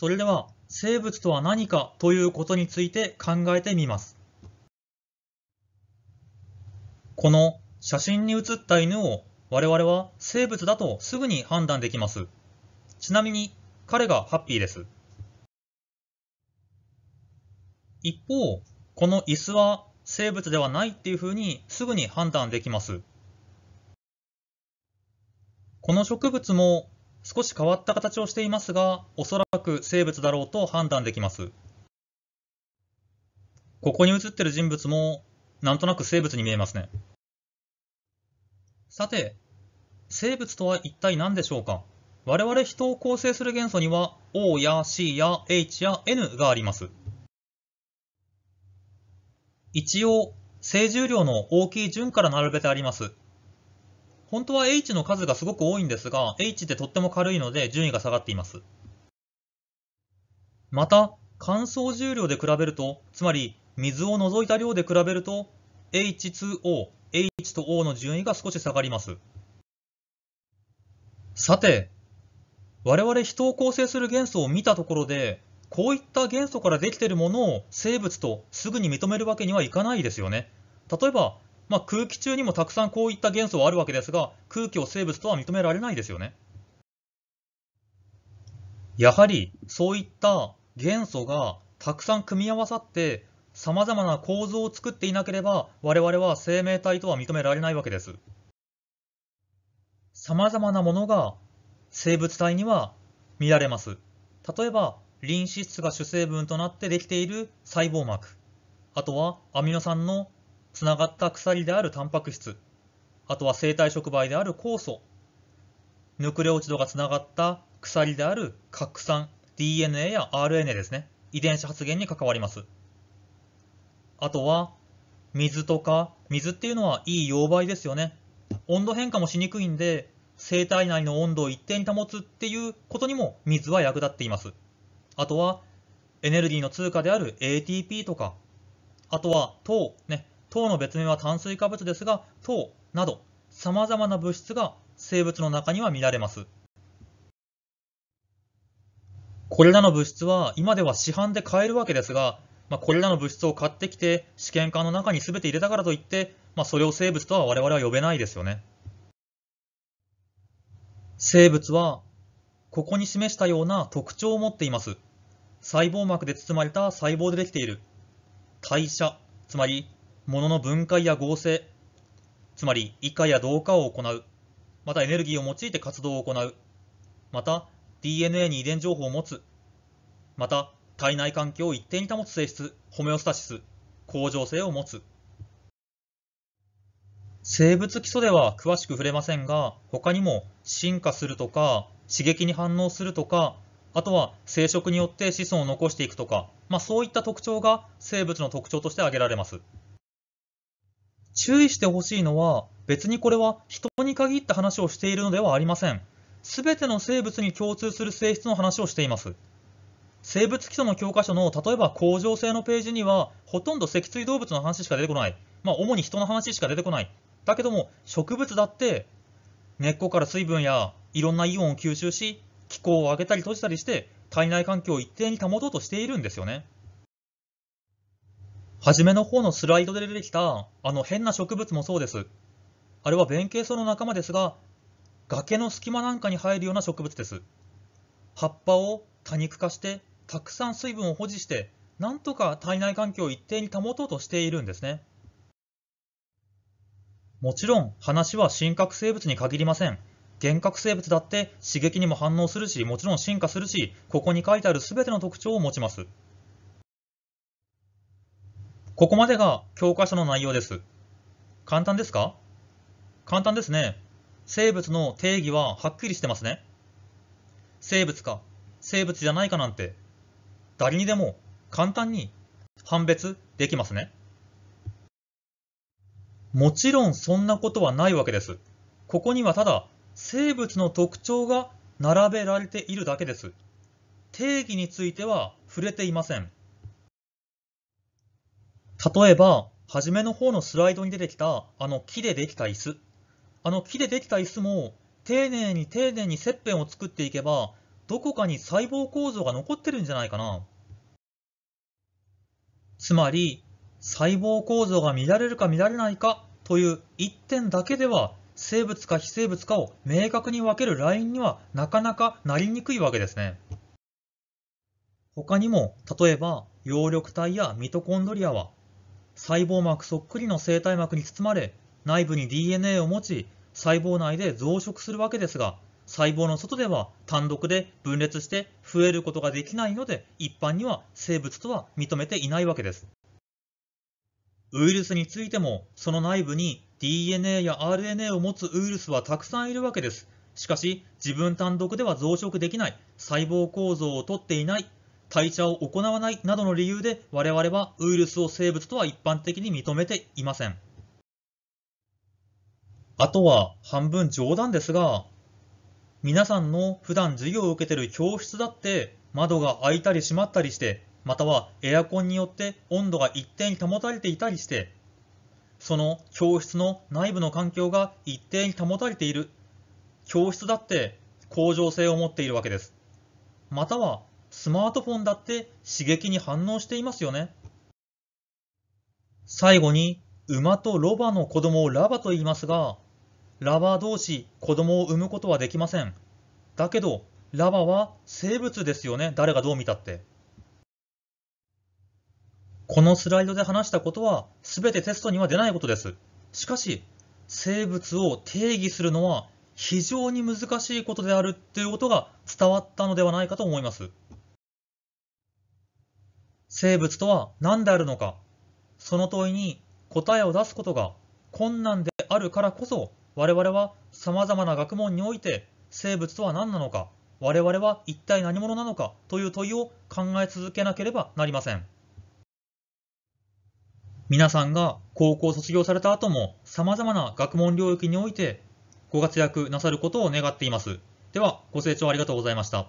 それでは生物とは何かということについて考えてみます。この写真に写った犬を我々は生物だとすぐに判断できます。ちなみに彼がハッピーです。一方、この椅子は生物ではないっていうふうにすぐに判断できます。この植物も少し変わった形をしていますが、おそらく生物だろうと判断できます。ここに写ってる人物も、なんとなく生物に見えますね。さて、生物とは一体何でしょうか我々人を構成する元素には O や C や H や N があります。一応、正重量の大きい順から並べてあります。本当は H の数がすごく多いんですが、H ってとっても軽いので順位が下がっています。また、乾燥重量で比べると、つまり水を除いた量で比べると、H2O、H と O の順位が少し下がります。さて、我々人を構成する元素を見たところで、こういった元素からできているものを生物とすぐに認めるわけにはいかないですよね。例えば、まあ、空気中にもたくさんこういった元素はあるわけですが、空気を生物とは認められないですよね。やはり、そういった元素がたくさん組み合わさって、さまざまな構造を作っていなければ、我々は生命体とは認められないわけです。さまざまなものが生物体には見られます。例えば、リン脂質が主成分となってできている細胞膜。あとはアミノ酸のつながった鎖であるタンパク質あとは生体触媒である酵素ヌクレオチドがつながった鎖である核酸 DNA や RNA ですね遺伝子発現に関わりますあとは水とか水っていうのはいい溶媒ですよね温度変化もしにくいんで生体内の温度を一定に保つっていうことにも水は役立っていますあとはエネルギーの通貨である ATP とかあとは糖ね糖の別名は炭水化物ですが、糖など様々な物質が生物の中には見られます。これらの物質は今では市販で買えるわけですが、まあ、これらの物質を買ってきて試験管の中に全て入れたからといって、まあ、それを生物とは我々は呼べないですよね。生物はここに示したような特徴を持っています。細胞膜で包まれた細胞でできている。代謝、つまり物の分解や合成、つまり異化や同化を行う、またエネルギーを用いて活動を行う、また DNA に遺伝情報を持つ、また体内環境を一定に保つ性質、ホメオスタシス、恒常性を持つ。生物基礎では詳しく触れませんが、他にも進化するとか、刺激に反応するとか、あとは生殖によって子孫を残していくとか、まあ、そういった特徴が生物の特徴として挙げられます。注意してほしいのは、別にこれは人に限った話をしているのではありません。すべての生物に共通する性質の話をしています。生物基礎の教科書の例えば恒常性のページにはほとんど脊椎動物の話しか出てこない。まあ主に人の話しか出てこない。だけども植物だって根っこから水分やいろんなイオンを吸収し気候を上げたり閉じたりして体内環境を一定に保とうとしているんですよね。初めの方のスライドで出てきた、あの変な植物もそうです。あれは弁慶草の仲間ですが、崖の隙間なんかに生えるような植物です。葉っぱを多肉化して、たくさん水分を保持して、なんとか体内環境を一定に保とうとしているんですね。もちろん話は真核生物に限りません。幻覚生物だって刺激にも反応するし、もちろん進化するし、ここに書いてある全ての特徴を持ちます。ここまでが教科書の内容です。簡単ですか簡単ですね。生物の定義ははっきりしてますね。生物か生物じゃないかなんて誰にでも簡単に判別できますね。もちろんそんなことはないわけです。ここにはただ生物の特徴が並べられているだけです。定義については触れていません。例えば、初めの方のスライドに出てきた、あの木でできた椅子。あの木でできた椅子も、丁寧に丁寧に切片を作っていけば、どこかに細胞構造が残ってるんじゃないかな。つまり、細胞構造が乱れるか乱れないかという一点だけでは、生物か非生物かを明確に分けるラインにはなかなかなりにくいわけですね。他にも、例えば、葉緑体やミトコンドリアは細胞膜そっくりの生体膜に包まれ内部に DNA を持ち細胞内で増殖するわけですが細胞の外では単独で分裂して増えることができないので一般には生物とは認めていないわけですウイルスについてもその内部に DNA や RNA を持つウイルスはたくさんいるわけですしかし自分単独では増殖できない細胞構造をとっていない退茶を行わないなどの理由で我々はウイルスを生物とは一般的に認めていません。あとは半分冗談ですが、皆さんの普段授業を受けている教室だって窓が開いたり閉まったりして、またはエアコンによって温度が一定に保たれていたりして、その教室の内部の環境が一定に保たれている。教室だって恒常性を持っているわけです。またはスマートフォンだって刺激に反応していますよね。最後に、馬とロバの子供をラバと言いますが、ラバ同士子供を産むことはできません。だけど、ラバは生物ですよね。誰がどう見たって。このスライドで話したことはすべてテストには出ないことです。しかし、生物を定義するのは非常に難しいことであるということが伝わったのではないかと思います。生物とは何であるのか、その問いに答えを出すことが困難であるからこそ、我々は様々な学問において生物とは何なのか、我々は一体何者なのかという問いを考え続けなければなりません。皆さんが高校卒業された後も様々な学問領域においてご活躍なさることを願っています。では、ご清聴ありがとうございました。